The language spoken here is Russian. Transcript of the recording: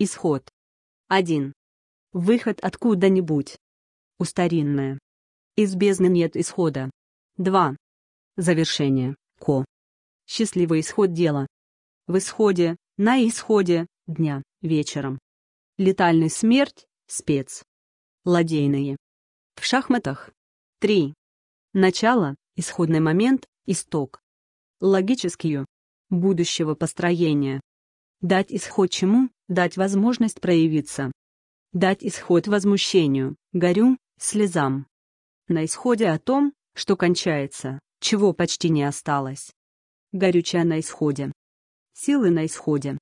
Исход. 1. Выход откуда-нибудь. У старинное. Из бездны нет исхода. 2. Завершение. Ко. Счастливый исход дела. В исходе, на исходе, дня, вечером. Летальная смерть, спец. Ладейные. В шахматах. 3. Начало, исходный момент, исток. Логические. Будущего построения. Дать исход чему? дать возможность проявиться. Дать исход возмущению, горю, слезам. На исходе о том, что кончается, чего почти не осталось. Горючая на исходе. Силы на исходе.